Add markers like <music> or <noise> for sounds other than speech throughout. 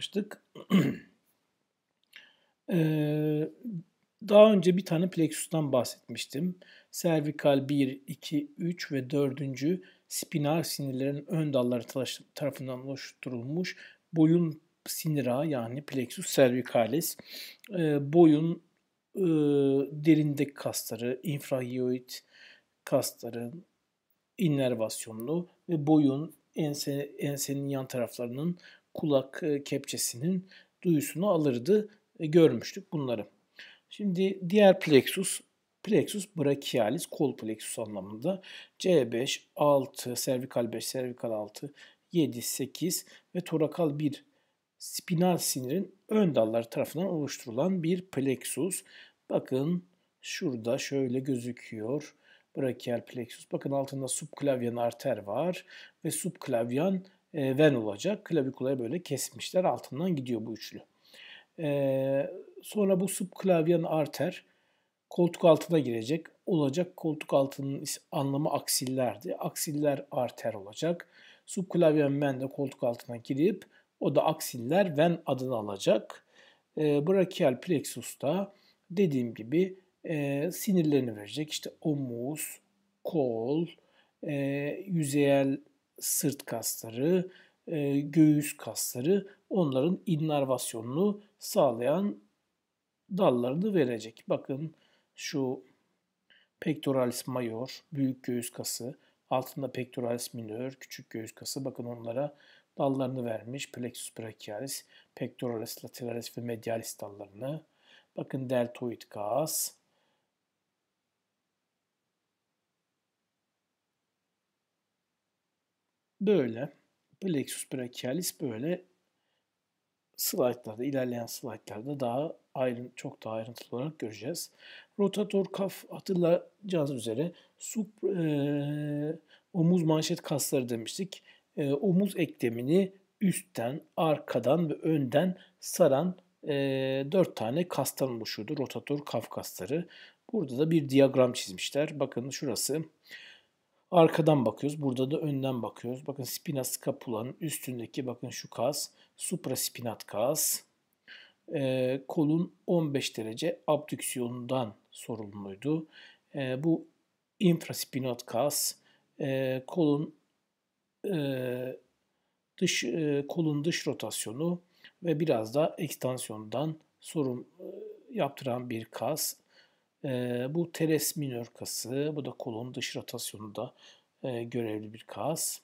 kalmıştık. <clears throat> Ee, daha önce bir tane plexus'tan bahsetmiştim. Servikal 1, 2, 3 ve 4. spinal sinirlerin ön dalları tarafından oluşturulmuş boyun sinir ağı yani plexus cervicalis ee, boyun e, derindeki kasları, infrahiyoid kasların innervasyonlu ve boyun ense, ensenin yan taraflarının kulak e, kepçesinin duyusunu alırdı. E, görmüştük bunları. Şimdi diğer plexus Plexus brachialis, kol plexus anlamında. C5, 6, servikal 5, servikal 6, 7, 8 ve torakal 1 spinal sinirin ön dalları tarafından oluşturulan bir plexus. Bakın şurada şöyle gözüküyor brachial plexus. Bakın altında subklavyan arter var ve subklavyan e, ven olacak. Klavikula'yı böyle kesmişler. Altından gidiyor bu üçlü. E, sonra bu subklavyen arter koltuk altına girecek. Olacak koltuk altının anlamı aksillerdi. Aksiller arter olacak. Subklavyen ven de koltuk altına girip o da aksiller ven adını alacak. E, brachial plexus da dediğim gibi e, sinirlerini verecek. İşte omuz, kol, e, yüzeyel sırt kasları, e, göğüs kasları onların innervasyonunu sağlayan dallarını verecek. Bakın şu pectoralis major, büyük göğüs kası, altında pectoralis minor, küçük göğüs kası. Bakın onlara dallarını vermiş. Plexus brachialis, pectoralis, lateralis ve medialis dallarını. Bakın deltoid kas, böyle. Plexus brachialis böyle slaytlarda, ilerleyen slaytlarda daha ayrın, çok daha ayrıntılı olarak göreceğiz. Rotator kaf hatırlayacağınız üzere sup, e, omuz manşet kasları demiştik. E, omuz eklemini üstten, arkadan ve önden saran e, 4 tane kastan oluşuyordu. Rotator kaf kasları. Burada da bir diyagram çizmişler. Bakın şurası Arkadan bakıyoruz. Burada da önden bakıyoruz. Bakın spina scapulanın üstündeki bakın şu kas. Supraspinat kas. E, kolun 15 derece abdüksiyonundan sorumluydu. E, bu infraspinat kas. E, kolun e, dış e, kolun dış rotasyonu ve biraz da ekstansiyondan sorum yaptıran bir kas. E, bu teres minör kası, bu da kolun dış rotasyonunda e, görevli bir kas.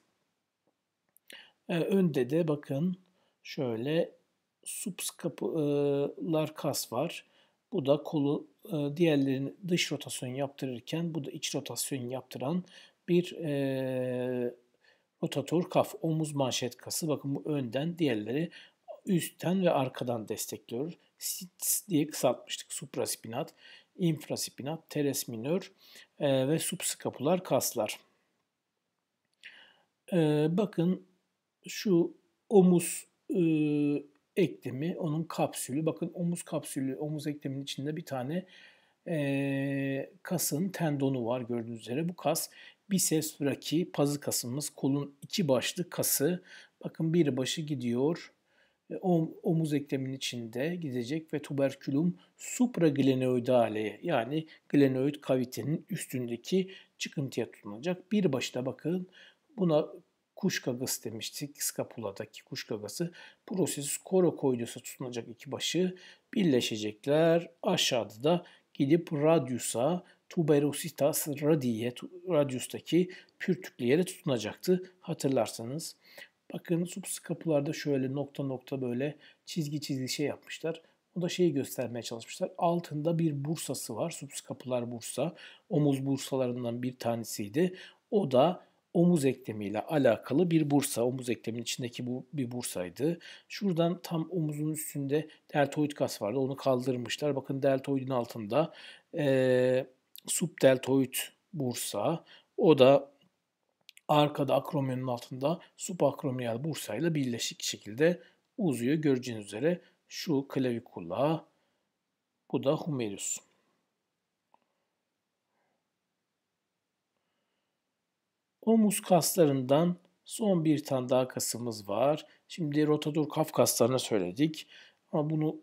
E, önde de bakın şöyle subscapular kas var. Bu da kolu e, diğerlerinin dış rotasyon yaptırırken bu da iç rotasyon yaptıran bir e, rotator kaf, omuz manşet kası. Bakın bu önden, diğerleri üstten ve arkadan destekliyor. SITS diye kısaltmıştık supraspinat infrasipinat, teres minör e, ve subskapular kaslar. E, bakın şu omuz e, eklemi, onun kapsülü. Bakın omuz kapsülü, omuz ekleminin içinde bir tane e, kasın tendonu var gördüğünüz üzere. Bu kas biceps braki, pazı kasımız, kolun iki başlı kası. Bakın bir başı gidiyor e, omuz eklemin içinde gidecek ve tuberkülum supraglenoidale yani glenoid kavitenin üstündeki çıkıntıya tutunacak. Bir başta bakın buna kuş gagası demiştik. Skapuladaki kuş gagası. Prosesus korokoidosa tutunacak iki başı birleşecekler. Aşağıda da gidip radiusa tuberositas radiye, radiustaki pürtüklü yere tutunacaktı. Hatırlarsanız Bakın kapılarda şöyle nokta nokta böyle çizgi çizgi şey yapmışlar. O da şeyi göstermeye çalışmışlar. Altında bir bursası var. kapılar bursa. Omuz bursalarından bir tanesiydi. O da omuz eklemiyle alakalı bir bursa. Omuz eklemin içindeki bu bir bursaydı. Şuradan tam omuzun üstünde deltoid kas vardı. Onu kaldırmışlar. Bakın deltoidin altında e, subdeltoid bursa. O da arkada akromyonun altında subakromiyal bursa ile birleşik şekilde uzuyor. Göreceğiniz üzere şu klavikula bu da humerus. Omuz kaslarından son bir tane daha kasımız var. Şimdi rotator kaf kaslarını söyledik ama bunu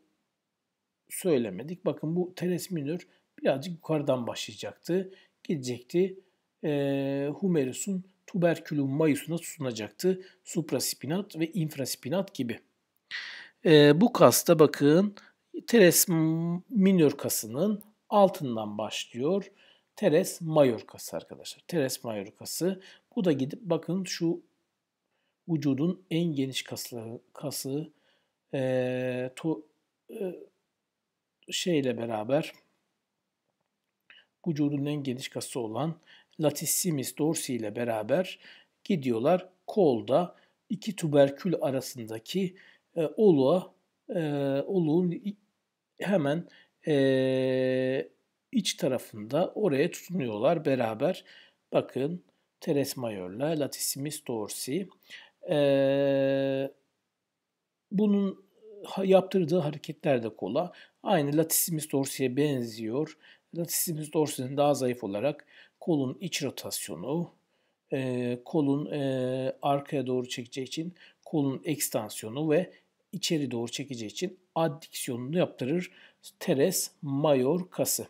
söylemedik. Bakın bu teres minör birazcık yukarıdan başlayacaktı. Gidecekti. E, ee, humerus'un tuberkülün mayusuna sunacaktı. Supraspinat ve infraspinat gibi. E, bu kasta bakın teres minör kasının altından başlıyor. Teres mayor kası arkadaşlar. Teres mayor kası. Bu da gidip bakın şu vücudun en geniş kaslı, kası e, to, e, şeyle beraber vücudun en geniş kası olan Latissimus dorsi ile beraber gidiyorlar kolda iki tuberkül arasındaki e, oluğa e, oluğun hemen e, iç tarafında oraya tutunuyorlar beraber. Bakın teres major'la latissimus dorsi. E, bunun yaptırdığı hareketler de kola. Aynı latissimus dorsi'ye benziyor. Latissimus dorsi'nin daha zayıf olarak kolun iç rotasyonu, e, kolun e, arkaya doğru çekeceği için kolun ekstansiyonu ve içeri doğru çekeceği için addiksiyonunu yaptırır teres mayor kası.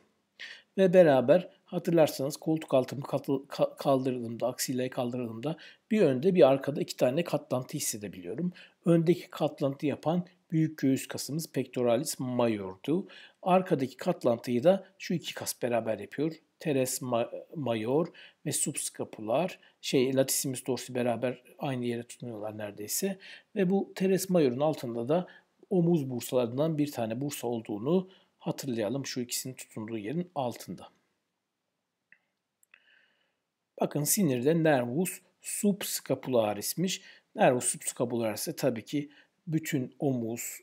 Ve beraber hatırlarsanız koltuk altımı kaldırdığımda, aksiyle kaldırdığımda bir önde bir arkada iki tane katlantı hissedebiliyorum. Öndeki katlantı yapan büyük göğüs kasımız pectoralis majordu. Arkadaki katlantıyı da şu iki kas beraber yapıyor teres major ve subscapular şey latissimus dorsi beraber aynı yere tutunuyorlar neredeyse ve bu teres majorun altında da omuz bursalarından bir tane bursa olduğunu hatırlayalım şu ikisinin tutunduğu yerin altında. Bakın sinirde nervus subscapularismiş. Nervus subscapularis tabii ki bütün omuz,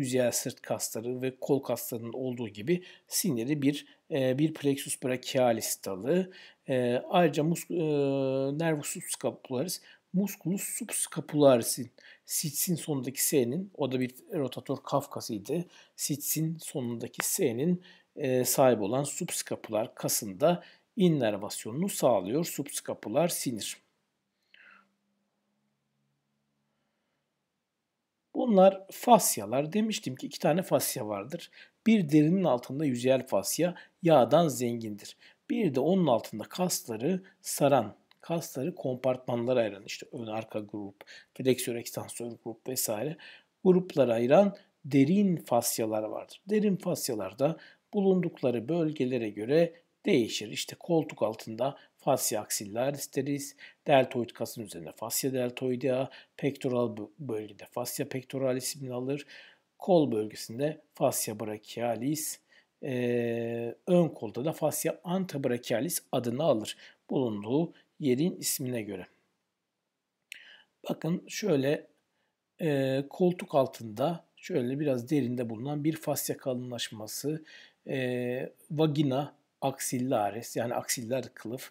üzeysel sırt kasları ve kol kaslarının olduğu gibi siniri bir e, bir plexus brachialis dalı. E, ayrıca mus, e, nervus subscapularis musculus subscapularis'in sitsin sonundaki S'nin o da bir rotator kafkasıydı Sitsin sonundaki S'nin e, sahip olan subscapular kasında innervasyonunu sağlıyor. subscapular sinir. Bunlar fasyalar. Demiştim ki iki tane fasya vardır. Bir derinin altında yüzeyel fasya yağdan zengindir. Bir de onun altında kasları saran, kasları kompartmanlara ayıran işte ön arka grup, fleksör ekstansör grup vesaire gruplara ayıran derin fasyalar vardır. Derin fasyalarda bulundukları bölgelere göre değişir. İşte koltuk altında Fasya aksiller deriz. Deltoid kasın üzerine fasya deltoidea, pektoral bölgede fasya pektoral ismini alır. Kol bölgesinde fasya brachialis, e, ön kolda da fasya antabrachialis adını alır. Bulunduğu yerin ismine göre. Bakın şöyle e, koltuk altında şöyle biraz derinde bulunan bir fasya kalınlaşması, e, vagina aksillares yani aksiller kılıf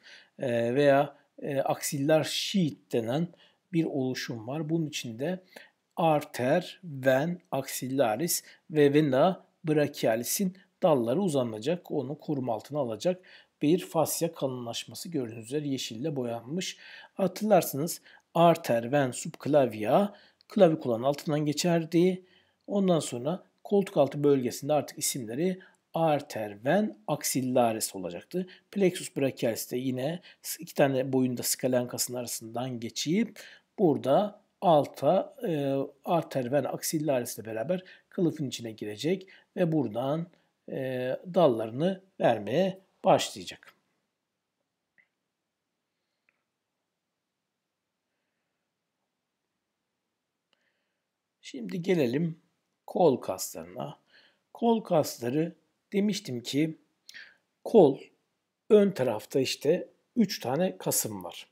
veya aksiller sheet denen bir oluşum var. Bunun içinde arter, ven, aksillaris ve vena brachialis'in dalları uzanacak, onu korum altına alacak bir fasya kalınlaşması gördüğünüz üzere yeşille boyanmış. Hatırlarsınız arter, ven, subclavia klavikulanın altından geçerdi. Ondan sonra koltuk altı bölgesinde artık isimleri arter ven axillaris olacaktı. Plexus brachialis de yine iki tane boyunda skalenkasının arasından geçip burada alta e, arter ven axillaris ile beraber kılıfın içine girecek ve buradan e, dallarını vermeye başlayacak. Şimdi gelelim kol kaslarına. Kol kasları demiştim ki kol ön tarafta işte 3 tane kasım var.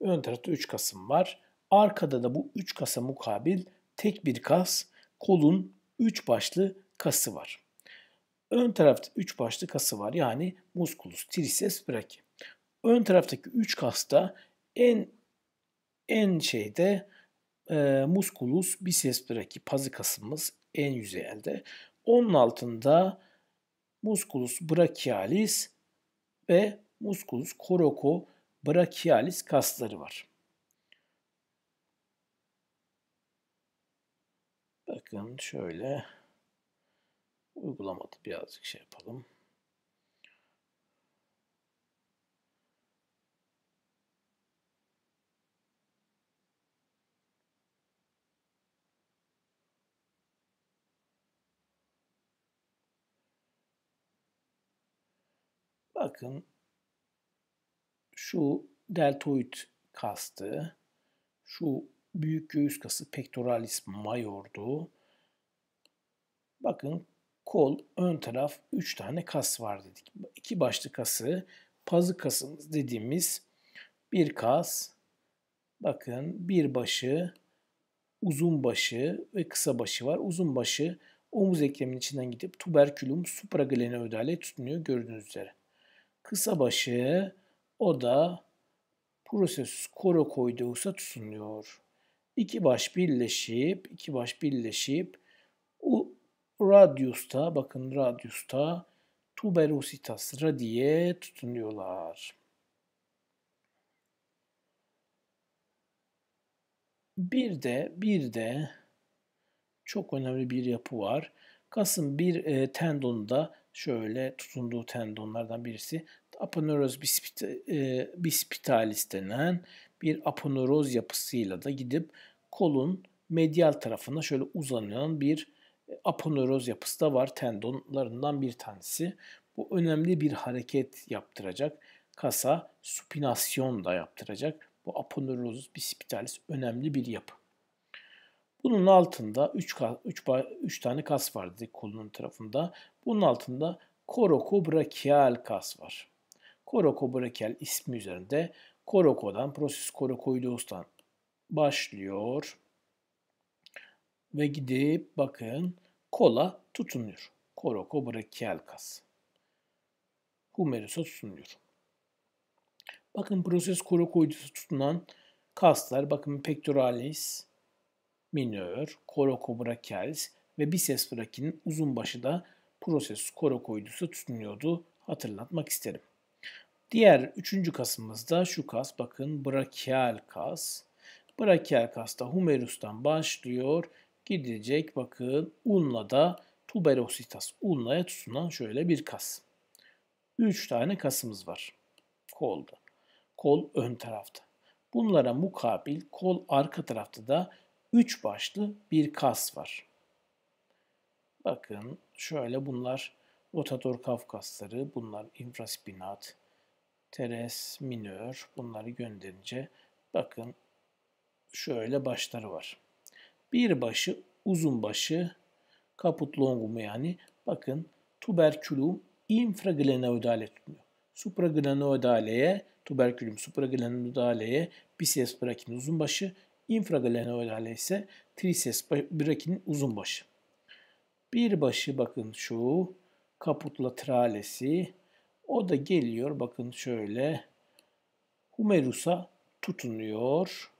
Ön tarafta 3 kasım var. Arkada da bu 3 kasa mukabil tek bir kas kolun 3 başlı kası var. Ön tarafta 3 başlı kası var. Yani musculus, triceps, brachii. Ön taraftaki 3 kasta en en şeyde e, musculus, biceps, brachii, pazı kasımız en yüzeyelde. Onun altında musculus brachialis ve musculus coraco brachialis kasları var. Bakın şöyle uygulamada birazcık şey yapalım. bakın şu deltoid kastı, şu büyük göğüs kası pectoralis major'du. Bakın kol, ön taraf 3 tane kas var dedik. İki başlı kası, pazı kasımız dediğimiz bir kas. Bakın bir başı, uzun başı ve kısa başı var. Uzun başı omuz ekleminin içinden gidip tuberkülum supraglenoidale tutunuyor gördüğünüz üzere kısa başı o da prosesus korokoideusa tutunuyor. İki baş birleşip, iki baş birleşip u radiusta, bakın radiusta tuberositas radiye tutunuyorlar. Bir de bir de çok önemli bir yapı var. Kasın bir e, tendonunda şöyle tutunduğu tendonlardan birisi aponöroz e, bispitalis denen bir aponöroz yapısıyla da gidip kolun medial tarafına şöyle uzanan bir e, aponöroz yapısı da var. Tendonlarından bir tanesi. Bu önemli bir hareket yaptıracak. Kasa supinasyon da yaptıracak. Bu aponöroz bispitalis önemli bir yapı. Bunun altında 3 3 3 tane kas var dedik kolunun tarafında. Bunun altında korokobrakial kas var. Korokobrakial ismi üzerinde korokodan, prosis korokoidostan başlıyor ve gidip bakın kola tutunuyor. Korokobrakial kas. Humerus'a tutunuyor. Bakın proses korokoidosu tutunan kaslar, bakın pectoralis, minör, korokobra kels ve bises frakinin uzun başı da prosesus korokoidüsü tutunuyordu hatırlatmak isterim. Diğer üçüncü kasımızda şu kas bakın brachial kas. Brachial kas da humerus'tan başlıyor. Gidecek bakın unla da tuberositas unlaya tutunan şöyle bir kas. Üç tane kasımız var kolda. Kol ön tarafta. Bunlara mukabil kol arka tarafta da Üç başlı bir kas var. Bakın şöyle bunlar rotator kaf kasları, bunlar infraspinat, teres minör bunları gönderince bakın şöyle başları var. Bir başı uzun başı kaput longumu yani bakın tuberkülum infraglenoidale tutmuyor. Supraglenoidaleye tuberkülüm supraglenoidaleye biceps brachi'nin uzun başı infragalenoidale ise triceps brachii'nin uzun başı. Bir başı bakın şu kaputla tralesi. O da geliyor bakın şöyle humerus'a tutunuyor.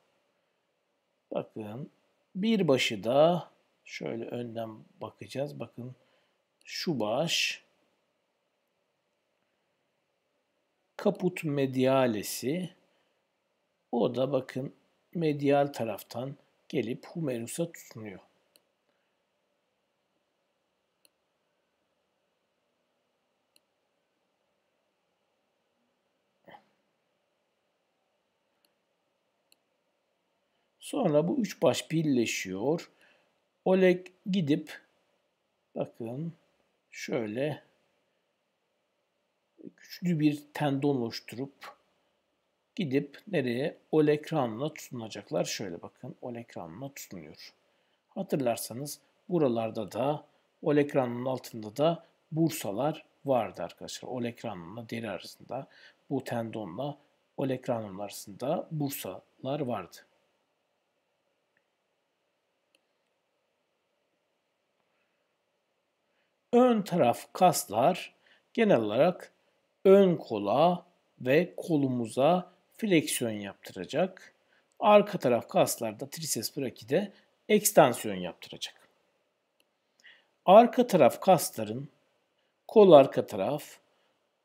Bakın bir başı da şöyle önden bakacağız. Bakın şu baş kaput medialesi o da bakın medial taraftan gelip humerus'a tutunuyor. Sonra bu üç baş birleşiyor. Oleg gidip bakın şöyle güçlü bir tendon oluşturup gidip nereye? Olekranla tutunacaklar. Şöyle bakın olekranla tutunuyor. Hatırlarsanız buralarda da olekranın altında da bursalar vardı arkadaşlar. Olekranumla deri arasında bu tendonla ekranın arasında bursalar vardı. Ön taraf kaslar genel olarak ön kola ve kolumuza fleksiyon yaptıracak. Arka taraf kaslarda triceps brakide ekstansiyon yaptıracak. Arka taraf kasların kol arka taraf,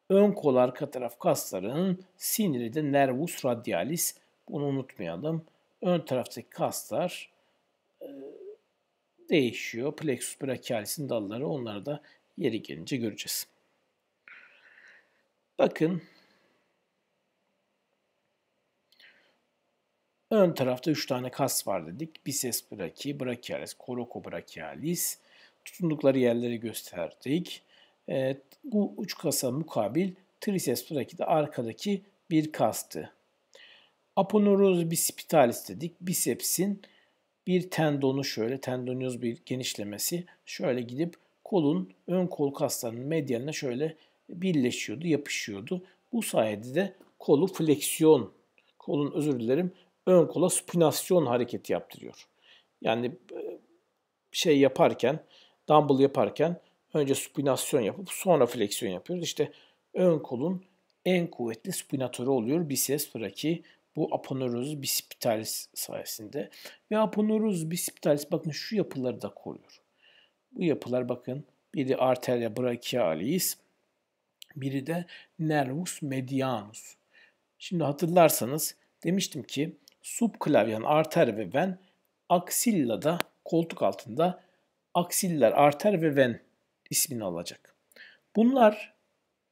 ön kol arka taraf kaslarının siniri de nervus radialis. Bunu unutmayalım. Ön taraftaki kaslar e, değişiyor. Plexus brachialis'in dalları onları da yeri gelince göreceğiz. Bakın Ön tarafta 3 tane kas var dedik. Biceps brachii, brachialis, koroko brachialis. Tutundukları yerleri gösterdik. Evet, bu uç kasa mukabil triceps brachii de arkadaki bir kastı. Aponeuroz bispitalis dedik. Bicepsin bir tendonu şöyle, tendonöz bir genişlemesi şöyle gidip kolun ön kol kaslarının medyanına şöyle birleşiyordu, yapışıyordu. Bu sayede de kolu fleksiyon, kolun özür dilerim ön kola supinasyon hareketi yaptırıyor. Yani e, şey yaparken, dumbbell yaparken önce supinasyon yapıp sonra fleksiyon yapıyoruz. İşte ön kolun en kuvvetli spinatörü oluyor biceps brachii. Bu aponeuroz bicipitalis sayesinde. Ve aponeuroz bicipitalis bakın şu yapıları da koruyor. Bu yapılar bakın biri arteria brachialis, biri de nervus medianus. Şimdi hatırlarsanız demiştim ki Sub subklavyen arter ve ven, aksilla da koltuk altında aksiller arter ve ven ismini alacak. Bunlar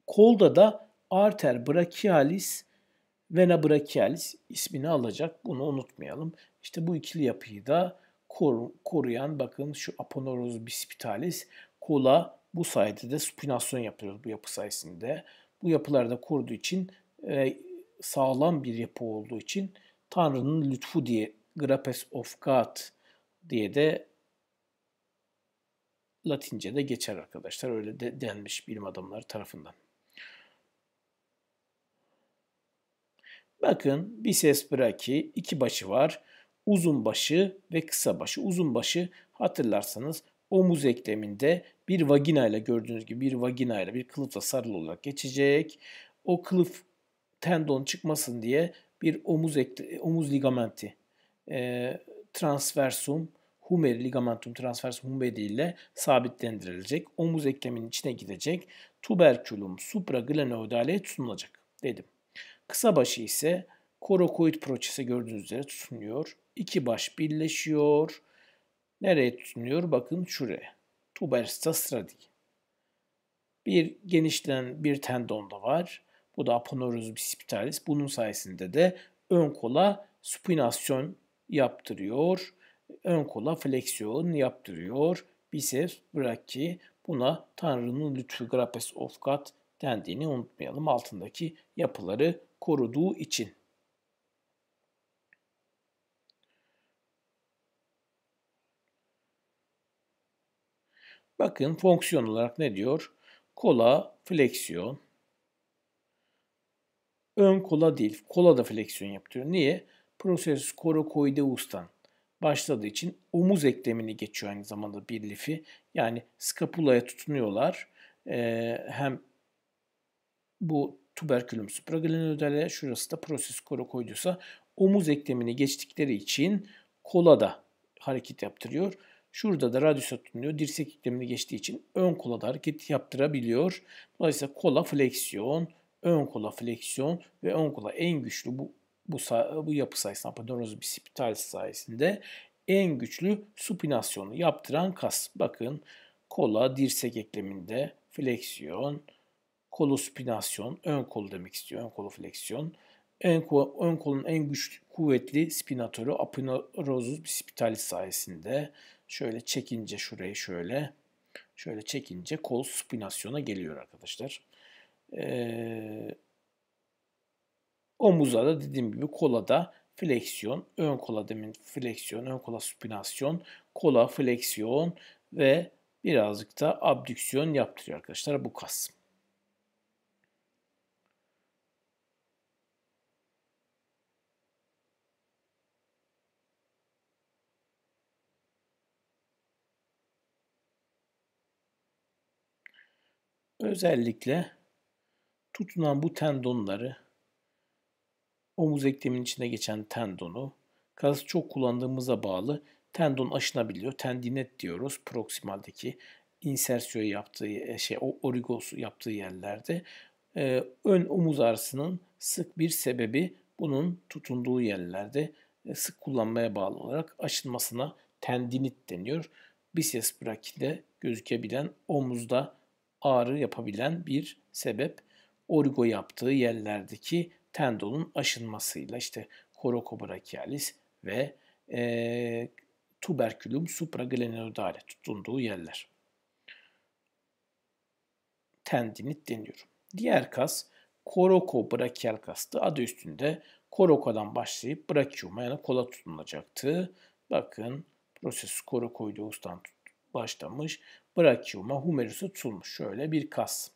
kolda da arter brachialis, vena brachialis ismini alacak. Bunu unutmayalım. İşte bu ikili yapıyı da kor koruyan bakın şu aponoroz bicipitalis kola bu sayede de supinasyon yapıyoruz bu yapı sayesinde. Bu yapılarda koruduğu için e, sağlam bir yapı olduğu için Tanrı'nın lütfu diye Grapes of God diye de Latince'de geçer arkadaşlar. Öyle de denmiş bilim adamları tarafından. Bakın bir ses braki iki başı var. Uzun başı ve kısa başı. Uzun başı hatırlarsanız omuz ekleminde bir vagina ile gördüğünüz gibi bir vagina ile bir kılıfla sarılı olarak geçecek. O kılıf tendon çıkmasın diye bir omuz ekle, omuz ligamenti e, ee, transversum humeri ligamentum transversum humeri ile sabitlendirilecek. Omuz ekleminin içine gidecek. Tuberculum supraglenoidale tutunulacak dedim. Kısa başı ise korokoid proçesi gördüğünüz üzere tutunuyor. İki baş birleşiyor. Nereye tutunuyor? Bakın şuraya. Tubersta stradi. Bir genişlenen bir tendon da var. Bu da aponeurus bispitalis. Bunun sayesinde de ön kola supinasyon yaptırıyor. Ön kola fleksiyon yaptırıyor. Biceps brachii buna Tanrı'nın lütfu grapes of God dendiğini unutmayalım. Altındaki yapıları koruduğu için. Bakın fonksiyon olarak ne diyor? Kola fleksiyon, Ön kola değil, kola da fleksiyon yaptırıyor. Niye? Prosesus coracoideus'tan başladığı için omuz eklemini geçiyor aynı zamanda bir lifi. Yani skapulaya tutunuyorlar. Ee, hem bu tuberkülüm supraglenoidale şurası da prosesus coracoideus'a omuz eklemini geçtikleri için kola da hareket yaptırıyor. Şurada da radyusa tutunuyor. Dirsek eklemini geçtiği için ön kola da hareket yaptırabiliyor. Dolayısıyla kola fleksiyon, ön kola fleksiyon ve ön kola en güçlü bu bu, bu yapı sayesinde apodonoz bisipital sayesinde en güçlü supinasyonu yaptıran kas. Bakın kola dirsek ekleminde fleksiyon, kolospinasyon, ön kol demek istiyor, ön kolu fleksiyon. Ön, kol, ön kolun en güçlü, kuvvetli spinatörü aponorozus bicipitalis sayesinde şöyle çekince şurayı şöyle şöyle çekince kol spinasyona geliyor arkadaşlar. Ee, da dediğim gibi kola da fleksiyon, ön kola demin fleksiyon, ön kola supinasyon, kola fleksiyon ve birazcık da abdüksiyon yaptırıyor arkadaşlar bu kas. Özellikle Tutunan bu tendonları omuz ekleminin içine geçen tendonu kas çok kullandığımıza bağlı tendon aşınabiliyor. Tendinet diyoruz proximaldeki insersiyo yaptığı e, şey o origos yaptığı yerlerde e, ön omuz ağrısının sık bir sebebi bunun tutunduğu yerlerde e, sık kullanmaya bağlı olarak aşınmasına tendinit deniyor. Biceps brakide gözükebilen omuzda ağrı yapabilen bir sebep origo yaptığı yerlerdeki tendonun aşınmasıyla işte korokobrakialis ve e, tuberkülüm supraglenoidale tutunduğu yerler. Tendinit deniyor. Diğer kas korokobrakial kastı. Adı üstünde korokodan başlayıp brakiuma yani kola tutunacaktı. Bakın proses korokoideus'tan başlamış. Brakiuma humerus'a tutulmuş. Şöyle bir kas.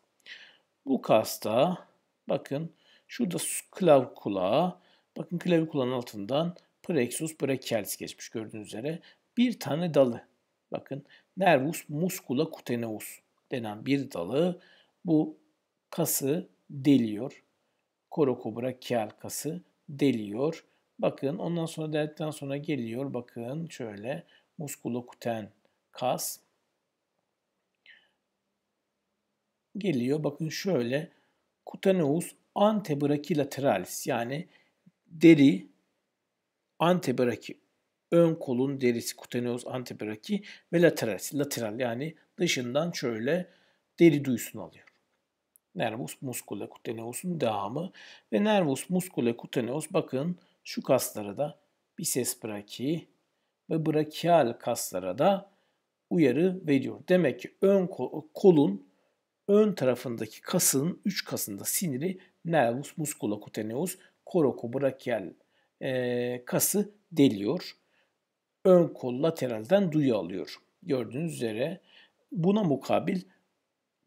Bu kasta bakın şurada klav kulağı bakın klavye kulağın altından plexus brachialis geçmiş gördüğünüz üzere. Bir tane dalı bakın nervus muscula cuteneus denen bir dalı bu kası deliyor. Korokobrachial kası deliyor. Bakın ondan sonra delikten sonra geliyor bakın şöyle muscula cuten kas geliyor. Bakın şöyle cutaneus antebrachilateralis yani deri antebraki ön kolun derisi cutaneus antebraki ve lateralis lateral yani dışından şöyle deri duysun alıyor. Nervus muscula cutaneus'un devamı ve nervus muscula cutaneus bakın şu kaslara da biceps brachii ve brachial kaslara da uyarı veriyor. Demek ki ön kolun ön tarafındaki kasın 3 kasında siniri nervus musculocutaneus korokobrachial e, kası deliyor. Ön kol lateralden duyu alıyor. Gördüğünüz üzere buna mukabil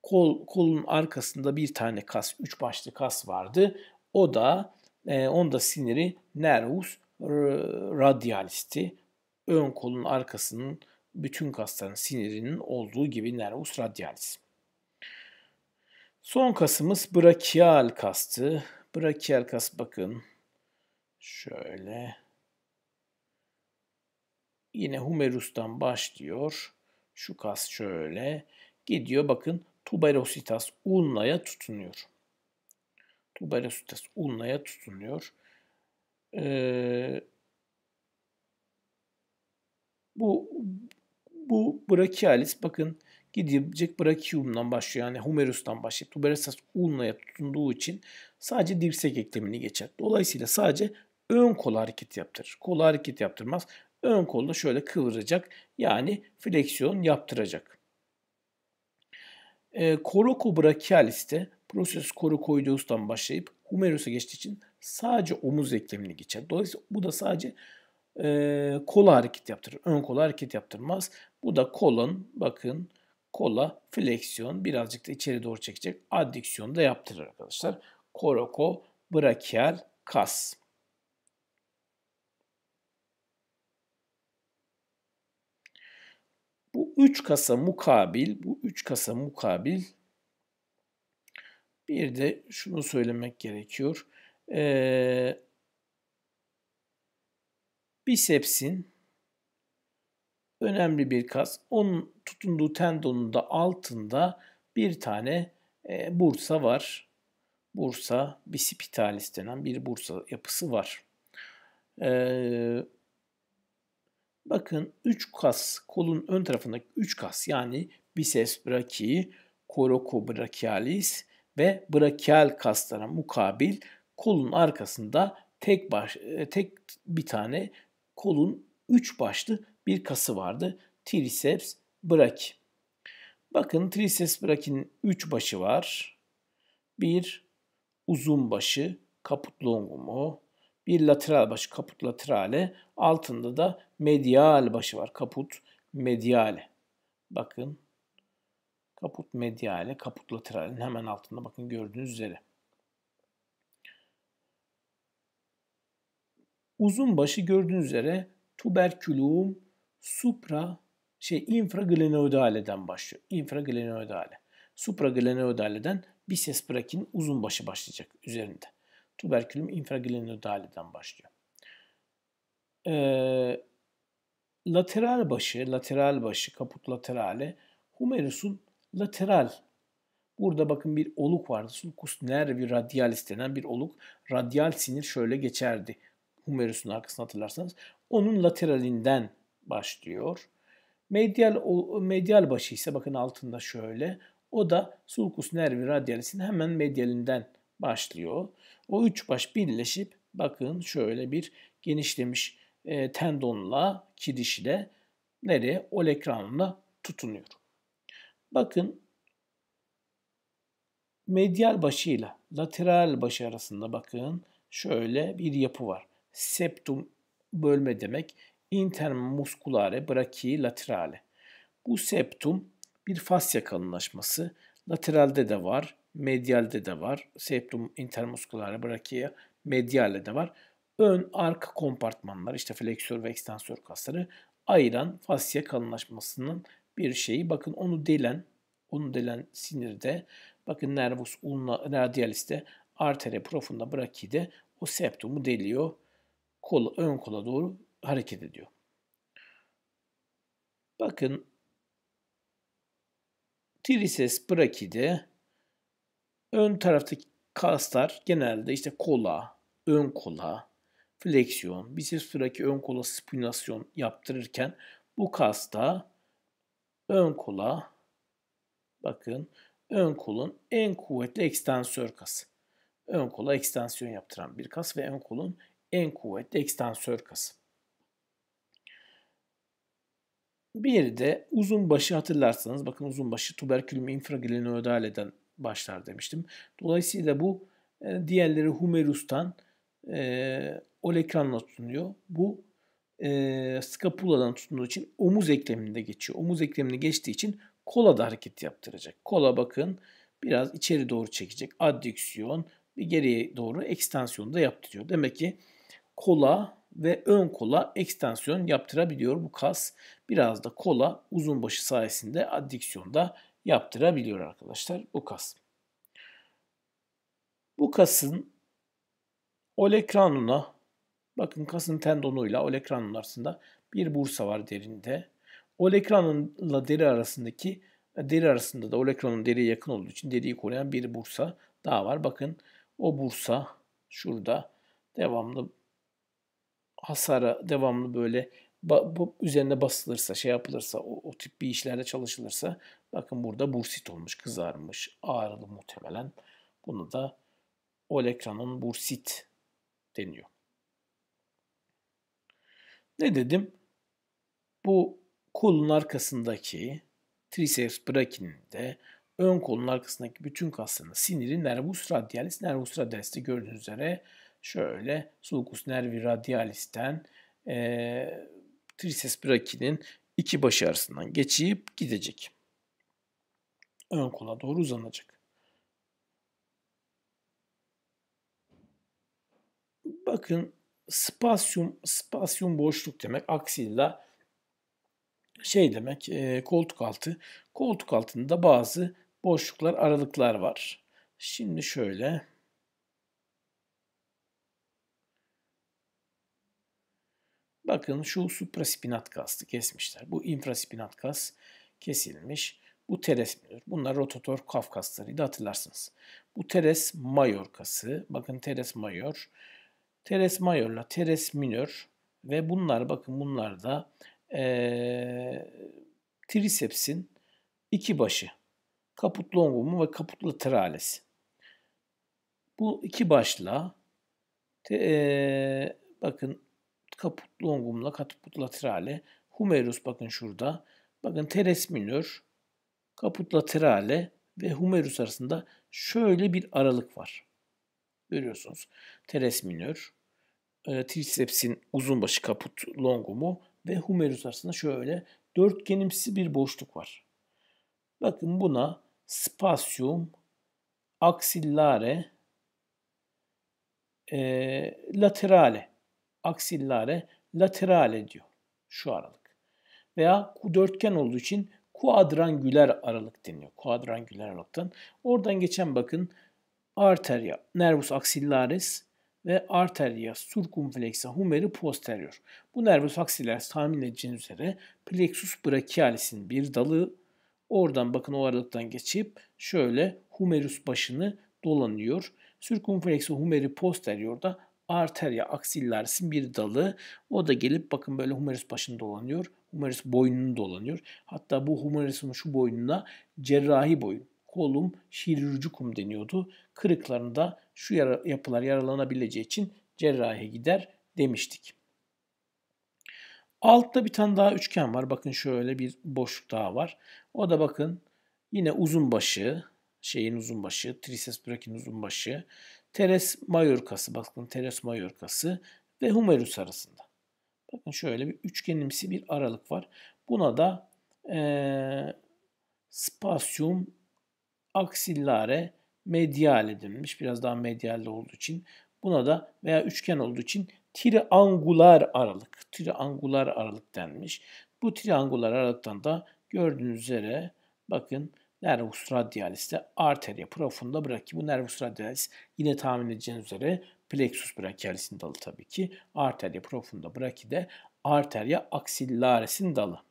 kol, kolun arkasında bir tane kas, üç başlı kas vardı. O da e, onda siniri nervus radialisti. Ön kolun arkasının bütün kasların sinirinin olduğu gibi nervus radialis. Son kasımız brachial kastı. Brachial kas bakın. Şöyle. Yine humerus'tan başlıyor. Şu kas şöyle. Gidiyor bakın tuberositas ulnaya tutunuyor. Tuberositas ulnaya tutunuyor. Ee, bu bu brachialis bakın gidecek brachiumdan başlıyor. Yani humerus'tan başlayıp tuberosas ulnaya tutunduğu için sadece dirsek eklemini geçer. Dolayısıyla sadece ön kol hareket yaptırır. Kol hareket yaptırmaz. Ön kolda şöyle kıvıracak. Yani fleksiyon yaptıracak. E, ee, Korokobrachialis de proses korokoideus'tan başlayıp humerus'a geçtiği için sadece omuz eklemini geçer. Dolayısıyla bu da sadece e, ee, kola hareket yaptırır. Ön kola hareket yaptırmaz. Bu da kolun bakın kola fleksiyon birazcık da içeri doğru çekecek addiksiyonu da yaptırır arkadaşlar. Koroko brachial kas. Bu üç kasa mukabil, bu üç kasa mukabil bir de şunu söylemek gerekiyor. Ee, bisepsin önemli bir kas. Onun tutunduğu tendonun da altında bir tane e, bursa var. Bursa bicipitalis denen bir bursa yapısı var. Ee, bakın 3 kas kolun ön tarafındaki 3 kas yani biceps brachii, coracobrachialis ve brachial kaslara mukabil kolun arkasında tek baş e, tek bir tane kolun 3 başlı bir kası vardı. Triceps braki. Bakın triceps brakinin 3 başı var. Bir uzun başı kaput longumu, bir lateral başı kaput laterale, altında da medial başı var. Kaput mediale. Bakın kaput mediale, kaput lateralin hemen altında bakın gördüğünüz üzere. Uzun başı gördüğünüz üzere tuberculum supra şey infraglenoidaleden başlıyor. Infraglenoidale. Supraglenoidaleden bir ses bırakın uzun başı başlayacak üzerinde. Tuberkülüm infraglenoidaleden başlıyor. Ee, lateral başı, lateral başı, kaput laterale, humerusun lateral. Burada bakın bir oluk vardı. Sulcus nervi radialis denen bir oluk. radial sinir şöyle geçerdi. Humerusun arkasını hatırlarsanız. Onun lateralinden başlıyor. Medial, medial başı ise bakın altında şöyle. O da sulcus nervi radialis'in hemen medyalinden başlıyor. O üç baş birleşip bakın şöyle bir genişlemiş e, tendonla, kirişle nereye? Olekranla tutunuyor. Bakın medial başıyla lateral başı arasında bakın şöyle bir yapı var. Septum bölme demek intermusculare brachii laterale. Bu septum bir fasya kalınlaşması. Lateralde de var, medialde de var. Septum intermusculare brachii medialde de var. Ön arka kompartmanlar işte fleksör ve ekstansör kasları ayıran fasya kalınlaşmasının bir şeyi. Bakın onu delen, onu delen sinirde bakın nervus ulna radialis'te artere profunda brakide o septumu deliyor. Kol ön kola doğru hareket ediyor. Bakın triceps brakide ön taraftaki kaslar genelde işte kola, ön kola, fleksiyon, biceps braki ön kola spinasyon yaptırırken bu kasta ön kola bakın ön kolun en kuvvetli ekstansör kası. Ön kola ekstansiyon yaptıran bir kas ve ön kolun en kuvvetli ekstansör kası. Bir de uzun başı hatırlarsanız bakın uzun başı tuberkülüm eden başlar demiştim. Dolayısıyla bu e, diğerleri humerus'tan e, olekranla tutunuyor. Bu e, skapuladan tutunduğu için omuz ekleminde geçiyor. Omuz eklemini geçtiği için kola da hareket yaptıracak. Kola bakın biraz içeri doğru çekecek. addüksiyon bir geriye doğru ekstansiyon da yaptırıyor. Demek ki kola ve ön kola ekstansiyon yaptırabiliyor bu kas. Biraz da kola uzun başı sayesinde adiksiyonda yaptırabiliyor arkadaşlar bu kas. Bu kasın olekranuna bakın kasın tendonuyla olekranun arasında bir bursa var derinde. Olekranunla deri arasındaki deri arasında da olekranun deriye yakın olduğu için deriyi koruyan bir bursa daha var. Bakın o bursa şurada devamlı hasara devamlı böyle bu üzerine basılırsa, şey yapılırsa, o, o tip bir işlerde çalışılırsa bakın burada bursit olmuş, kızarmış, ağrılı muhtemelen. Bunu da o ekranın bursit deniyor. Ne dedim? Bu kolun arkasındaki triceps brakinin de ön kolun arkasındaki bütün kasını, siniri nervus radialis, nervus radialis'te gördüğünüz üzere şöyle sulcus nervi radialis'ten e, triceps brachii'nin iki başı arasından geçip gidecek. Ön kola doğru uzanacak. Bakın spasyum spasyum boşluk demek aksilla şey demek e, koltuk altı. Koltuk altında bazı boşluklar, aralıklar var. Şimdi şöyle Bakın şu supraspinat kastı kesmişler. Bu infraspinat kas kesilmiş. Bu teres minor. Bunlar rotator kaf kaslarıydı hatırlarsınız. Bu teres mayor kası. Bakın teres mayor. Teres mayorla teres minör ve bunlar bakın bunlar da ee, trisepsin iki başı. Kaput longumu ve kaputlu laterale'si. Bu iki başla te, ee, bakın caput longumla caput laterale humerus bakın şurada. Bakın teres minör, caput laterale ve humerus arasında şöyle bir aralık var. Görüyorsunuz. Teres minör, e, tricepsin uzun başı caput longumu ve humerus arasında şöyle dörtgenimsi bir boşluk var. Bakın buna spasium axillare e, laterale aksillare laterale diyor. Şu aralık. Veya dörtgen olduğu için kuadrangüler aralık deniyor. Kuadrangüler aralıktan. Oradan geçen bakın arteria nervus axillaris ve arteria circumflexa humeri posterior. Bu nervus axillaris tahmin edeceğiniz üzere plexus brachialis'in bir dalı. Oradan bakın o aralıktan geçip şöyle humerus başını dolanıyor. Circumflexa humeri posterior da arteria axillaris'in bir dalı. O da gelip bakın böyle humerus başında dolanıyor. Humerus boynunu dolanıyor. Hatta bu humerusun şu boynuna cerrahi boyun, kolum şirurcukum deniyordu. Kırıklarında şu yara, yapılar yaralanabileceği için cerrahiye gider demiştik. Altta bir tane daha üçgen var. Bakın şöyle bir boşluk daha var. O da bakın yine uzun başı, şeyin uzun başı, triceps brachii'nin uzun başı, teres mayorkası, bakın teres mayorkası ve humerus arasında. Bakın şöyle bir üçgenimsi bir aralık var. Buna da e, spasium axillare medial edilmiş. Biraz daha medial olduğu için. Buna da veya üçgen olduğu için triangular aralık, triangular aralık denmiş. Bu triangular aralıktan da gördüğünüz üzere bakın nervus radialis de arteria profunda braki. Bu nervus radialis yine tahmin edeceğiniz üzere plexus brachialis'in dalı tabii ki. Arteria profunda braki de arteria axillaris'in dalı.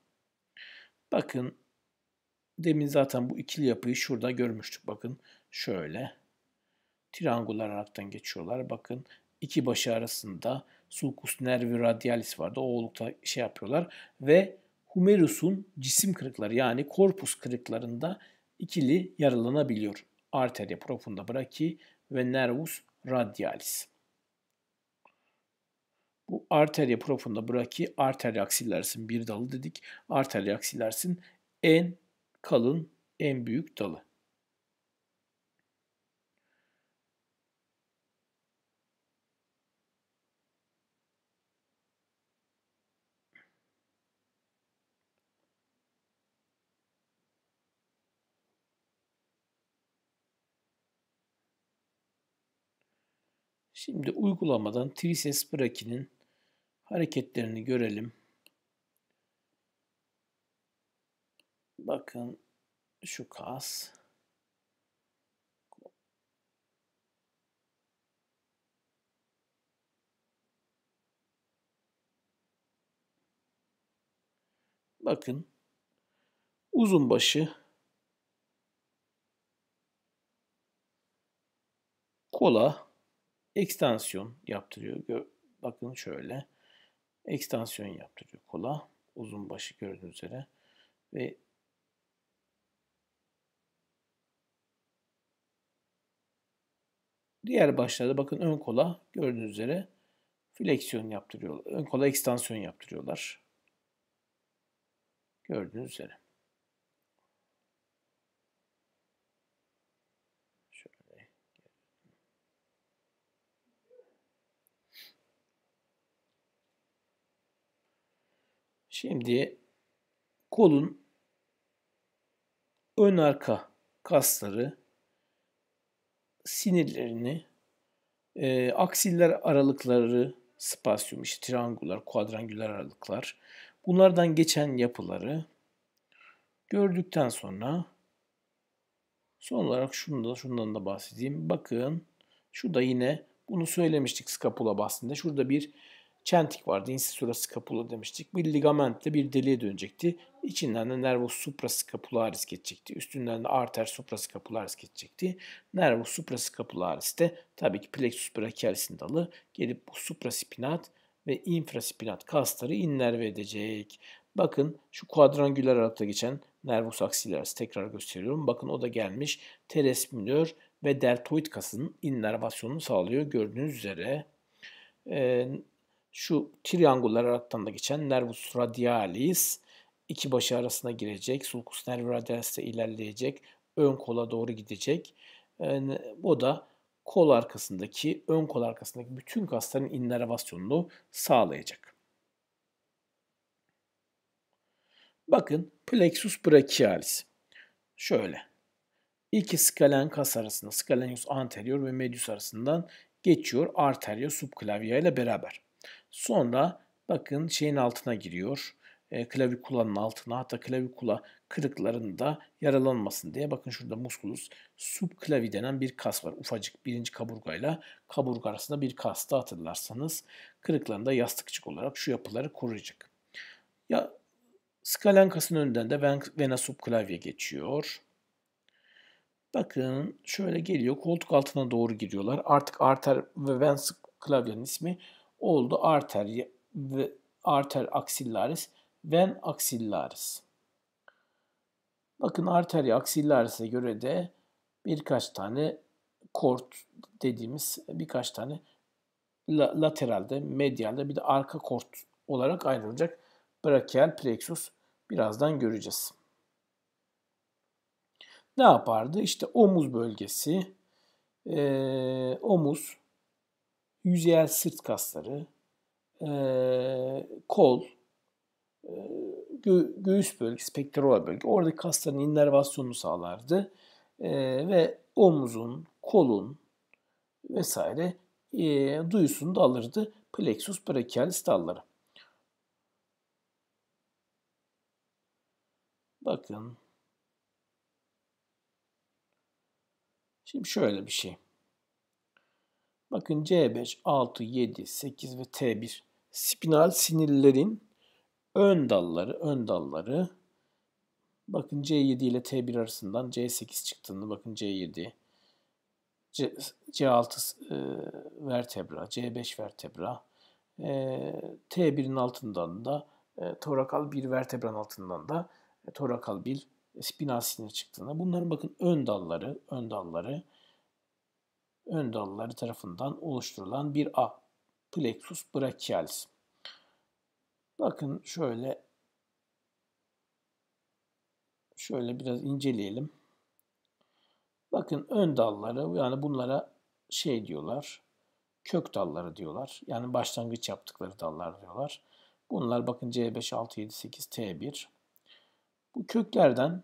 Bakın demin zaten bu ikili yapıyı şurada görmüştük. Bakın şöyle triangular olaraktan geçiyorlar. Bakın iki başı arasında sulcus nervi radialis vardı. O olukta şey yapıyorlar ve humerus'un cisim kırıkları yani korpus kırıklarında ikili yaralanabiliyor. Arteria profunda brachii ve nervus radialis. Bu arteria profunda brachii arteria axillaris'in bir dalı dedik. Arteria axillaris'in en kalın, en büyük dalı. Şimdi uygulamadan Triceps brachii'nin hareketlerini görelim. Bakın şu kas. Bakın uzun başı kola Ekstansiyon yaptırıyor. Bakın şöyle. Ekstansiyon yaptırıyor kola. Uzun başı gördüğünüz üzere. Ve diğer başlarda bakın ön kola gördüğünüz üzere fleksiyon yaptırıyorlar. Ön kola ekstansiyon yaptırıyorlar. Gördüğünüz üzere. Şimdi kolun ön arka kasları sinirlerini e, aksiller aralıkları spasyum işte triangular, kuadrangüler aralıklar bunlardan geçen yapıları gördükten sonra son olarak şunu şundan da bahsedeyim. Bakın şurada yine bunu söylemiştik skapula bahsinde. Şurada bir Çentik vardı. Insisurası kapula demiştik. Bir ligamentle bir deliğe dönecekti. İçinden de nervus supraskapularis geçecekti. Üstünden de arter supraskapularis geçecekti. Nervus supraskapularis de tabii ki plexus brachialis'in dalı gelip bu supraspinat ve infraspinat kasları innerve edecek. Bakın şu kuadrangüler aralıkta geçen nervus axillaris tekrar gösteriyorum. Bakın o da gelmiş. Teres minör ve deltoid kasının innervasyonunu sağlıyor gördüğünüz üzere. Ee, şu triangular arattan da geçen nervus radialis iki başı arasına girecek. Sulcus nervi radialis'te ilerleyecek. Ön kola doğru gidecek. Yani bu da kol arkasındaki, ön kol arkasındaki bütün kasların innervasyonunu sağlayacak. Bakın plexus brachialis. Şöyle. İki skalen kas arasında, skalenius anterior ve medius arasından geçiyor arteria subclavia ile beraber. Sonra bakın şeyin altına giriyor. E, klavikulanın altına hatta klavikula kırıklarında yaralanmasın diye bakın şurada musculus subklavi denen bir kas var. Ufacık birinci kaburgayla kaburga arasında bir kasta hatırlarsanız kırıklarında yastıkçık olarak şu yapıları koruyacak. Ya skalen kasın önünden de vena subklavye geçiyor. Bakın şöyle geliyor koltuk altına doğru giriyorlar. Artık arter ve ven klavyenin ismi oldu arter ve arter axillaris, ven axillaris. Bakın arteri axillaris'e göre de birkaç tane kort dediğimiz birkaç tane lateralde, medyalde bir de arka kort olarak ayrılacak. Brachial plexus birazdan göreceğiz. Ne yapardı? İşte omuz bölgesi, e, omuz, yüzeyel sırt kasları, e, kol, e, göğüs bölgesi, pektoral bölge. Oradaki kasların innervasyonunu sağlardı. E, ve omuzun, kolun vesaire e, duyusunu da alırdı plexus brachialis dalları. Bakın. Şimdi şöyle bir şey. Bakın C5, 6, 7, 8 ve T1 spinal sinirlerin ön dalları, ön dalları. Bakın C7 ile T1 arasından C8 çıktığını bakın C7. C, C6 e, vertebra, C5 vertebra. E, T1'in altından da e, torakal bir vertebran altından da e, torakal bir spinal sinir çıktığına. Bunların bakın ön dalları, ön dalları ön dalları tarafından oluşturulan bir ağ. Plexus brachialis. Bakın şöyle şöyle biraz inceleyelim. Bakın ön dalları yani bunlara şey diyorlar. Kök dalları diyorlar. Yani başlangıç yaptıkları dallar diyorlar. Bunlar bakın C5, 6, 7, 8, T1. Bu köklerden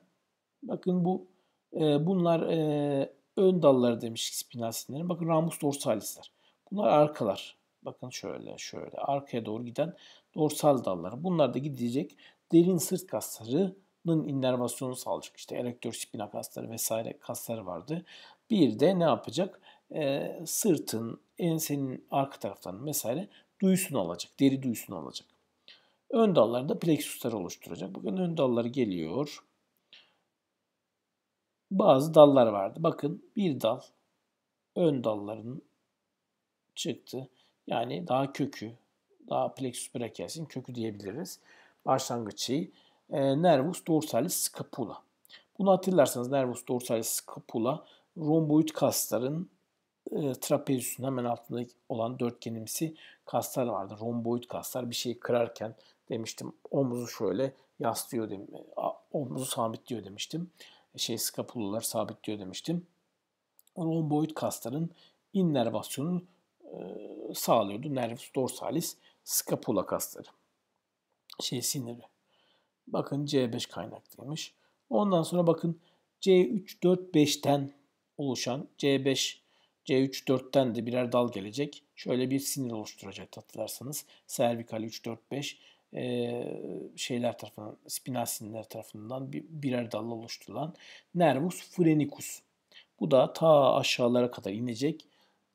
bakın bu e, bunlar e, ön dalları demiştik spinal sinirlerin. Bakın ramus dorsalisler. Bunlar arkalar. Bakın şöyle şöyle arkaya doğru giden dorsal dalları. Bunlar da gidecek derin sırt kaslarının innervasyonu sağlayacak. İşte elektör spinal kasları vesaire kasları vardı. Bir de ne yapacak? Ee, sırtın, ensenin arka taraftan vesaire duyusunu alacak. Deri duyusunu alacak. Ön dallarda plexusları oluşturacak. Bakın ön dalları geliyor bazı dallar vardı. Bakın bir dal ön dalların çıktı. Yani daha kökü, daha plexus brachialis'in kökü diyebiliriz. Başlangıç şeyi. E, nervus dorsalis scapula. Bunu hatırlarsanız nervus dorsalis scapula romboid kasların e, trapeziusun hemen altında olan dörtgenimsi kaslar vardı. Romboid kaslar bir şeyi kırarken demiştim omuzu şöyle yaslıyor, demiştim, omuzu sabitliyor demiştim şey skapulalar sabitliyor demiştim. Onun boyut kasların innervasyonunu e, sağlıyordu. Nervus dorsalis skapula kasları. Şey siniri. Bakın C5 kaynaklıymış. Ondan sonra bakın C3 4 5'ten oluşan C5 C3 4'ten de birer dal gelecek. Şöyle bir sinir oluşturacak hatırlarsanız. Servikal 3 4 5 e, şeyler tarafından, spinasinler tarafından bir, birer dal oluşturulan nervus frenicus. Bu da ta aşağılara kadar inecek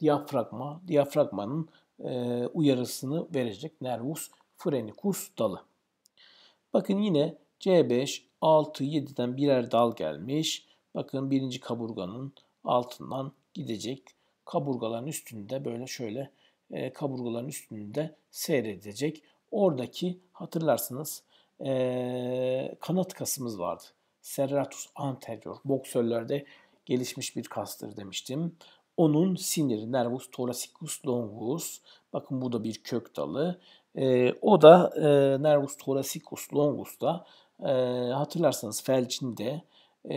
diyafragma, diyafragmanın e, uyarısını verecek nervus frenicus dalı. Bakın yine C5, 6, 7'den birer dal gelmiş. Bakın birinci kaburganın altından gidecek. Kaburgaların üstünde böyle şöyle e, kaburgaların üstünde seyredecek. Oradaki hatırlarsınız e, kanat kasımız vardı. Serratus anterior. Boksörlerde gelişmiş bir kastır demiştim. Onun siniri nervus thoracicus longus. Bakın bu da bir kök dalı. E, o da e, nervus thoracicus longus'ta e, hatırlarsanız felcinde e,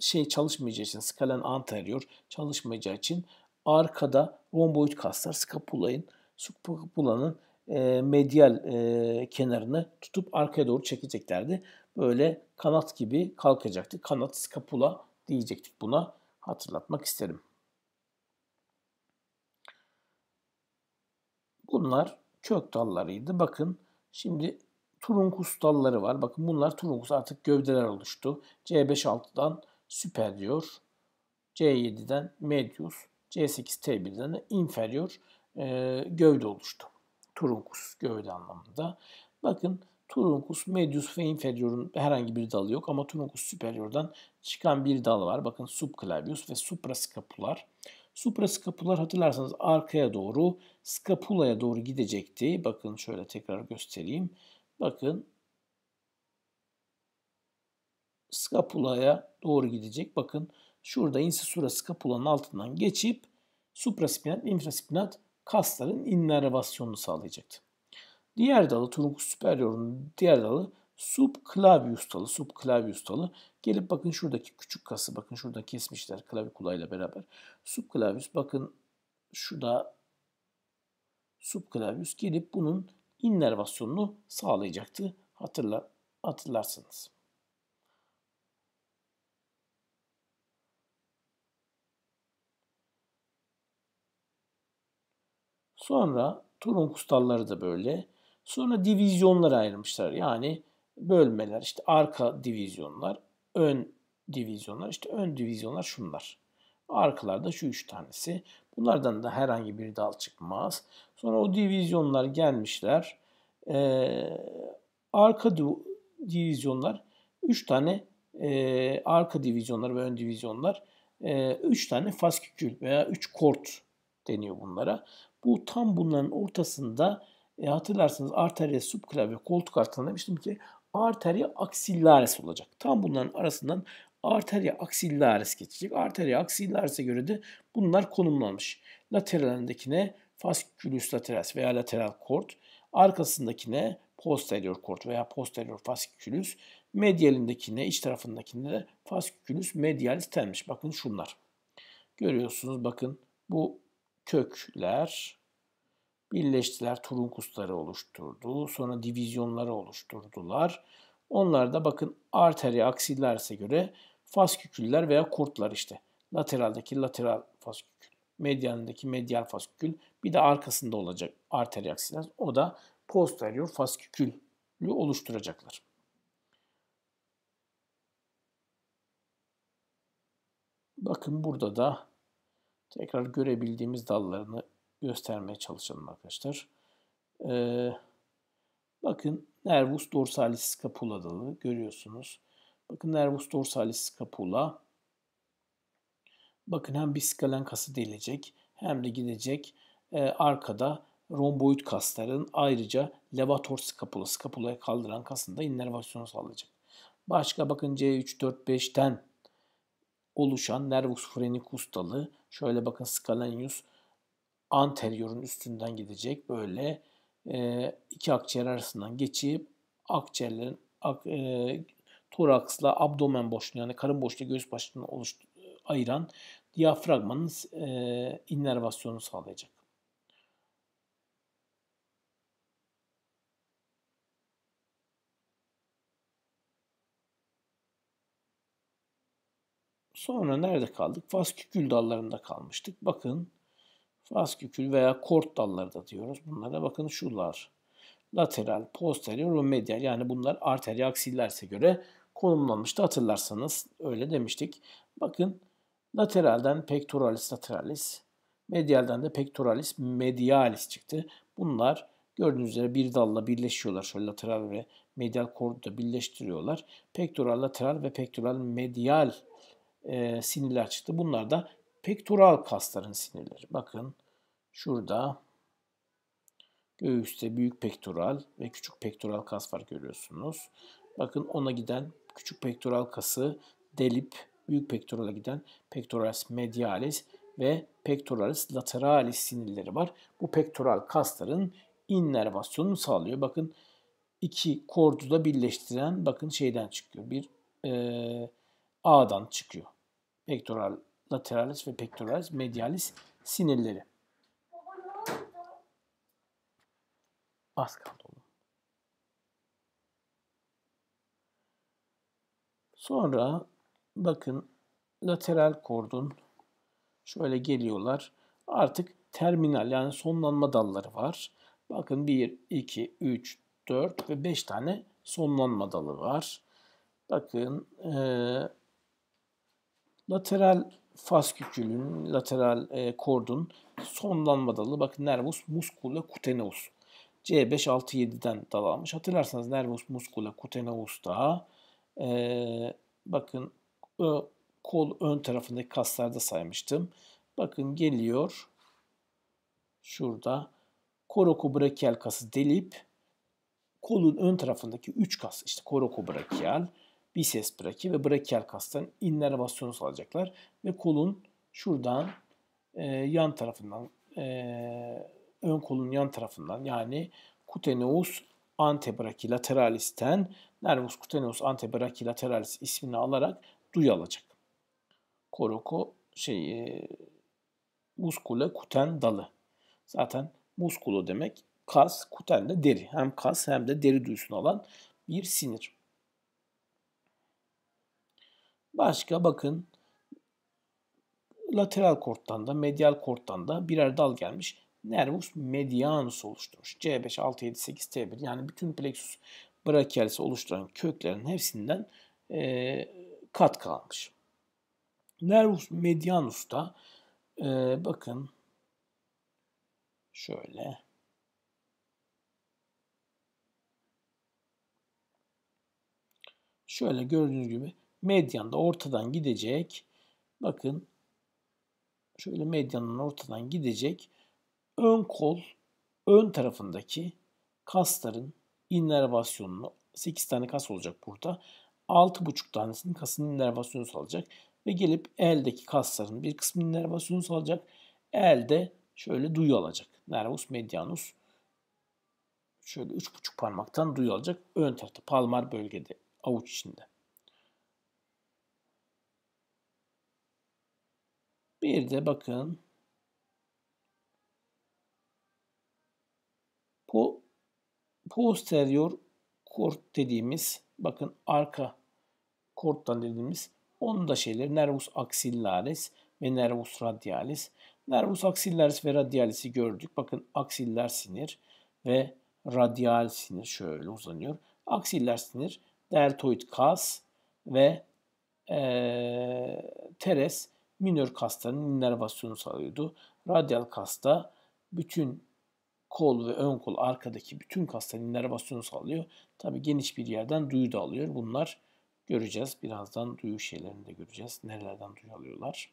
şey çalışmayacağı için skalen anterior çalışmayacağı için arkada romboid kaslar scapula'nın scapula'nın e, medial e, kenarını tutup arkaya doğru çekeceklerdi. Böyle kanat gibi kalkacaktı. Kanat skapula diyecektik buna hatırlatmak isterim. Bunlar kök dallarıydı. Bakın şimdi turunkus dalları var. Bakın bunlar turunkus artık gövdeler oluştu. C5-6'dan süper diyor. C7'den medius, C8-T1'den inferior e, gövde oluştu. Turuncus gövde anlamında. Bakın turuncus medius ve inferior'un herhangi bir dalı yok ama turuncus superior'dan çıkan bir dal var. Bakın subclavius ve suprascapular. Suprascapular hatırlarsanız arkaya doğru scapulaya doğru gidecekti. Bakın şöyle tekrar göstereyim. Bakın scapulaya doğru gidecek. Bakın şurada incisura scapulanın altından geçip supraspinat ve infraspinat kasların innervasyonunu sağlayacaktı. Diğer dalı trunkus superior'un diğer dalı subclavius dalı, subclavius dalı. Gelip bakın şuradaki küçük kası bakın şurada kesmişler klavikula ile beraber. Subclavius bakın şurada subclavius gelip bunun innervasyonunu sağlayacaktı. Hatırla, hatırlarsınız. Sonra Turun kustalları da böyle. Sonra divizyonlara ayrılmışlar. Yani bölmeler işte arka divizyonlar, ön divizyonlar işte ön divizyonlar şunlar. Arkalarda şu üç tanesi. Bunlardan da herhangi bir dal çıkmaz. Sonra o divizyonlar gelmişler. Ee, arka divizyonlar üç tane e, arka divizyonlar ve ön divizyonlar 3 e, tane faskikül veya üç kort deniyor bunlara. Bu tam bunların ortasında e, hatırlarsınız arteriye subklavye koltuk altına demiştim ki arteriye aksillaris olacak. Tam bunların arasından arteriye aksillaris geçecek. Arteriye aksillaris'e göre de bunlar konumlanmış. Lateralindekine fasciculus lateralis veya lateral kort, arkasındakine posterior kort veya posterior fasciculus, medialindekine iç tarafındakine de fasciculus medialis denmiş. Bakın şunlar. Görüyorsunuz bakın bu kökler birleştiler, turunkusları oluşturdu. Sonra divizyonları oluşturdular. Onlar da bakın arteri aksillerde göre fasküküller veya kurtlar işte. Lateraldeki lateral faskükül, medyandaki medyal faskükül, bir de arkasında olacak arteri aksiller. O da posterior faskükülü oluşturacaklar. Bakın burada da tekrar görebildiğimiz dallarını göstermeye çalışalım arkadaşlar. Ee, bakın nervus dorsalis scapula dalı görüyorsunuz. Bakın nervus dorsalis scapula. Bakın hem biskalen kası delecek hem de gidecek e, arkada romboid kasların ayrıca levator scapula, scapula'ya kaldıran kasında innervasyonu sağlayacak. Başka bakın C3, 4, 5'ten oluşan nervus frenicus dalı şöyle bakın scalenius anteriorun üstünden gidecek böyle e, iki akciğer arasından geçip akciğerlerin ak, e, toraksla abdomen boşluğu yani karın boşluğu göğüs başlığını oluştu, e, ayıran diyafragmanın e, innervasyonunu sağlayacak. Sonra nerede kaldık? Faskükül dallarında kalmıştık. Bakın faskükül veya kort dalları da diyoruz. Bunlara bakın şunlar: Lateral, posterior ve medial. Yani bunlar arteri aksillerse göre konumlanmıştı. Hatırlarsanız öyle demiştik. Bakın lateralden pectoralis lateralis, medialden de pectoralis medialis çıktı. Bunlar gördüğünüz üzere bir dalla birleşiyorlar. Şöyle lateral ve medial kordu da birleştiriyorlar. Pektoral lateral ve pektoral medial e, sinirler çıktı. Bunlar da pektoral kasların sinirleri. Bakın şurada göğüste büyük pektoral ve küçük pektoral kas var görüyorsunuz. Bakın ona giden küçük pektoral kası delip büyük pektorala giden pectoralis medialis ve pectoralis lateralis sinirleri var. Bu pektoral kasların innervasyonunu sağlıyor. Bakın iki kordu da birleştiren bakın şeyden çıkıyor. Bir e, A'dan çıkıyor. Pectoral, lateralis ve pectoralis medialis sinirleri. Az kaldı oğlum. Sonra bakın lateral kordon şöyle geliyorlar. Artık terminal yani sonlanma dalları var. Bakın 1, 2, 3, 4 ve 5 tane sonlanma dalı var. Bakın ee, Lateral faskükülün, lateral e, kordun sonlanma dalı. Bakın nervus muscula cutaneus C5-6-7'den dal almış. Hatırlarsanız nervus muscula cuteneus da e, bakın e, kol ön tarafındaki kaslarda saymıştım. Bakın geliyor şurada korokobrakial kası delip kolun ön tarafındaki 3 kas işte korokobrakial, biceps braki ve brachial kasların innervasyonu sağlayacaklar. Ve kolun şuradan e, yan tarafından e, ön kolun yan tarafından yani cuteneus antebrachilateralis'ten nervus cuteneus antebrachilateralis ismini alarak duy alacak. Koroko şey e, muskula kuten dalı. Zaten muskulo demek kas, kuten de deri. Hem kas hem de deri duysun olan bir sinir. Başka bakın lateral korttan da medial korttan da birer dal gelmiş. Nervus medianus oluşturmuş. C5, 6, 7, 8, T1 yani bütün plexus brachialis oluşturan köklerin hepsinden e, kat kalmış. Nervus medianus da e, bakın şöyle şöyle gördüğünüz gibi Medyan da ortadan gidecek. Bakın şöyle medyanın ortadan gidecek. Ön kol ön tarafındaki kasların innervasyonunu 8 tane kas olacak burada. 6,5 tanesinin kasının innervasyonunu sağlayacak ve gelip eldeki kasların bir kısmının innervasyonunu salacak. Elde şöyle duyu alacak. Nervus medianus şöyle 3,5 parmaktan duyu alacak. Ön tarafta palmar bölgede avuç içinde. Bir de bakın bu posterior kort dediğimiz bakın arka korttan dediğimiz onun da şeyleri nervus axillaris ve nervus radialis. Nervus axillaris ve radialis'i gördük. Bakın aksiller sinir ve radial sinir şöyle uzanıyor. Aksiller sinir deltoid kas ve e, teres minör kasların innervasyonu sağlıyordu. Radyal kasta bütün kol ve ön kol arkadaki bütün kasların innervasyonu sağlıyor. Tabi geniş bir yerden duyu da alıyor. Bunlar göreceğiz. Birazdan duyu şeylerini de göreceğiz. Nerelerden duyu alıyorlar.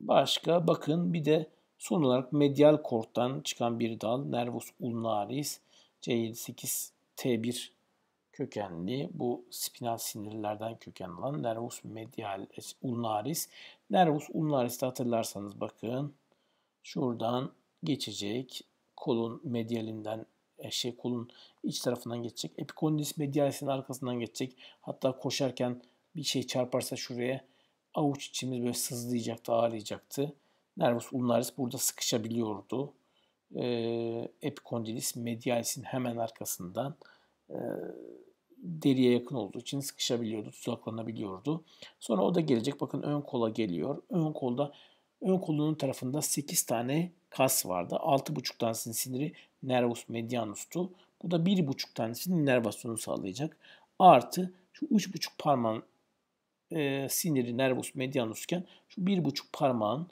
Başka bakın bir de son olarak medial korttan çıkan bir dal Nervus ulnaris c 8 t 1 kökenli bu spinal sinirlerden köken alan nervus medial ulnaris. Nervus ulnaris'te hatırlarsanız bakın şuradan geçecek kolun medialinden e, şey kolun iç tarafından geçecek. Epikondis medialisinin arkasından geçecek. Hatta koşarken bir şey çarparsa şuraya avuç içimiz böyle sızlayacaktı, ağrıyacaktı. Nervus ulnaris burada sıkışabiliyordu. ee, epikondilis medialis'in hemen arkasından e, deriye yakın olduğu için sıkışabiliyordu, tuzaklanabiliyordu. Sonra o da gelecek. Bakın ön kola geliyor. Ön kolda ön kolunun tarafında 8 tane kas vardı. 6,5 tanesinin siniri nervus medianustu. Bu da 1,5 tanesinin nervasyonu sağlayacak. Artı şu 3,5 parmağın e, siniri nervus medianusken şu 1,5 parmağın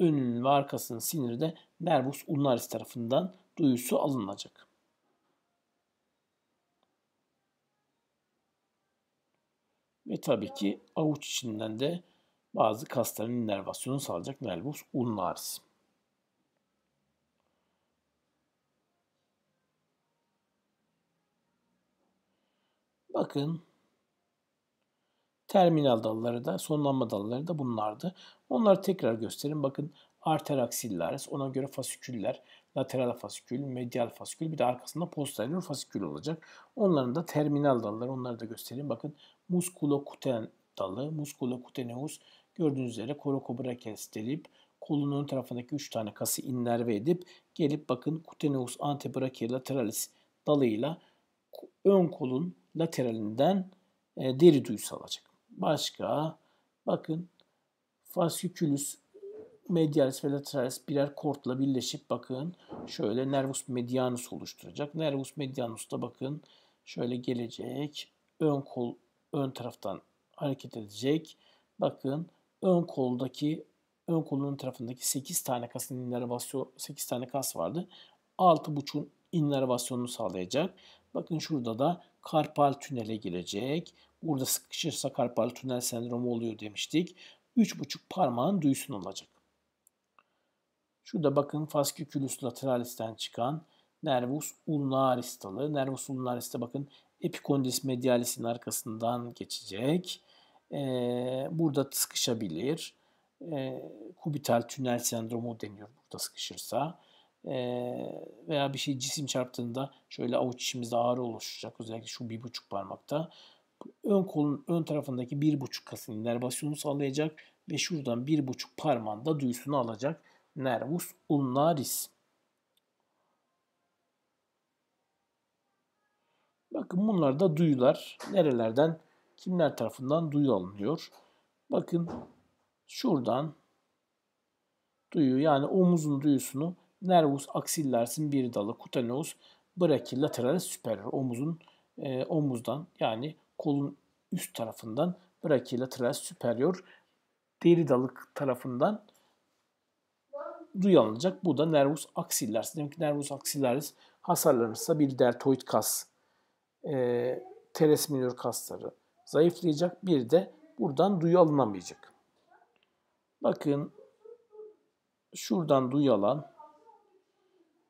önünün ve arkasının siniri de nervus ulnaris tarafından duyusu alınacak. Ve tabii ki avuç içinden de bazı kasların innervasyonu sağlayacak nervus ulnaris. Bakın terminal dalları da sonlanma dalları da bunlardı. Onları tekrar gösterin. Bakın arter axillaris ona göre fasiküller lateral fasikül, medial fasikül bir de arkasında posterior fasikül olacak. Onların da terminal dalları onları da göstereyim. Bakın musculocuten dalı, musculocuteneus gördüğünüz üzere korokobrakias delip kolun ön tarafındaki 3 tane kası innerve edip gelip bakın cuteneus antebrachial lateralis dalıyla ön kolun lateralinden e, deri duyusu alacak. Başka bakın fasciculus medialis ve lateralis birer kortla birleşip bakın şöyle nervus medianus oluşturacak. Nervus medianus da bakın şöyle gelecek. Ön kol ön taraftan hareket edecek. Bakın ön koldaki ön kolun tarafındaki 8 tane kasın innervasyon 8 tane kas vardı. 6.5'un innervasyonunu sağlayacak. Bakın şurada da karpal tünele girecek. Burada sıkışırsa karpal tünel sendromu oluyor demiştik. 3.5 parmağın duysun olacak. Şurada bakın fascicülus lateralis'ten çıkan nervus ulnaris dalı. Nervus ulnaris de bakın epikondis medialis'in arkasından geçecek. Ee, burada sıkışabilir. Ee, kubital tünel sendromu deniyor burada sıkışırsa. Ee, veya bir şey cisim çarptığında şöyle avuç içimizde ağrı oluşacak. Özellikle şu bir buçuk parmakta. Ön kolun ön tarafındaki bir buçuk kasın inervasyonu sağlayacak ve şuradan bir buçuk parmağında duysunu alacak nervus ulnaris. Bakın bunlar da duyular. Nerelerden? Kimler tarafından duyu alınıyor? Bakın şuradan duyu yani omuzun duyusunu nervus axillaris'in bir dalı cutaneus brachilateralis superior omuzun e, omuzdan yani kolun üst tarafından brachilateralis superior deri dalı tarafından duyalınacak. Bu da nervus axillaris Demek ki nervus aksillaris hasarlanırsa bir deltoid kas, e, teres minor kasları zayıflayacak. Bir de buradan duyu alınamayacak. Bakın şuradan duyu alan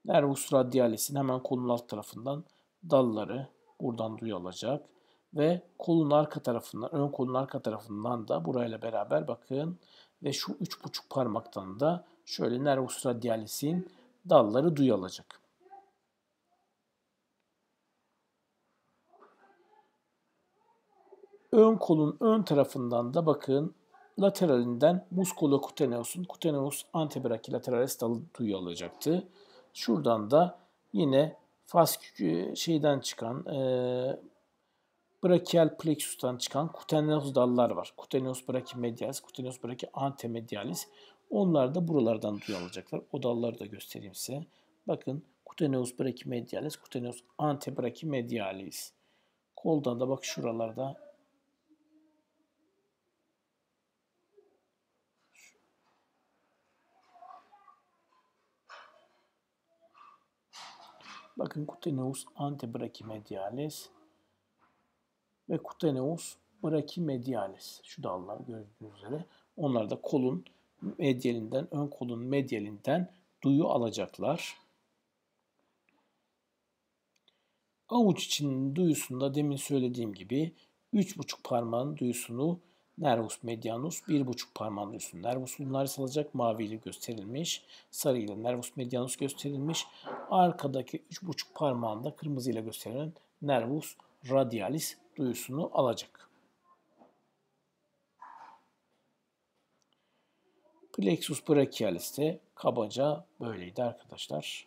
nervus radialis'in hemen kolun alt tarafından dalları buradan duyu alacak. Ve kolun arka tarafından, ön kolun arka tarafından da burayla beraber bakın ve şu üç buçuk parmaktan da şöyle nervus radialis'in dalları duyulacak. Ön kolun ön tarafından da bakın lateralinden musculo cuteneus'un cuteneus antebraki lateralis dalı duyu Şuradan da yine fas e, şeyden çıkan e, brachial plexus'tan çıkan cuteneus dallar var. Cuteneus brachimedialis, cuteneus brachy antemedialis. Onlar da buralardan duyu alacaklar. O dalları da göstereyim size. Bakın cutaneus brachymedialis, cutaneus antebrachymedialis. Koldan da bak şuralarda Bakın cutaneus antebrachymedialis ve cutaneus brachymedialis. Şu dallar gördüğünüz üzere. Onlar da kolun medyalinden, ön kolun medyalinden duyu alacaklar. Avuç içinin duyusunda demin söylediğim gibi 3,5 parmağın duyusunu nervus medianus, 1,5 parmağın duyusunu nervus lunaris alacak. ile gösterilmiş, sarı ile nervus medianus gösterilmiş. Arkadaki 3,5 parmağında ile gösterilen nervus radialis duyusunu alacak. Plexus brachialis de kabaca böyleydi arkadaşlar.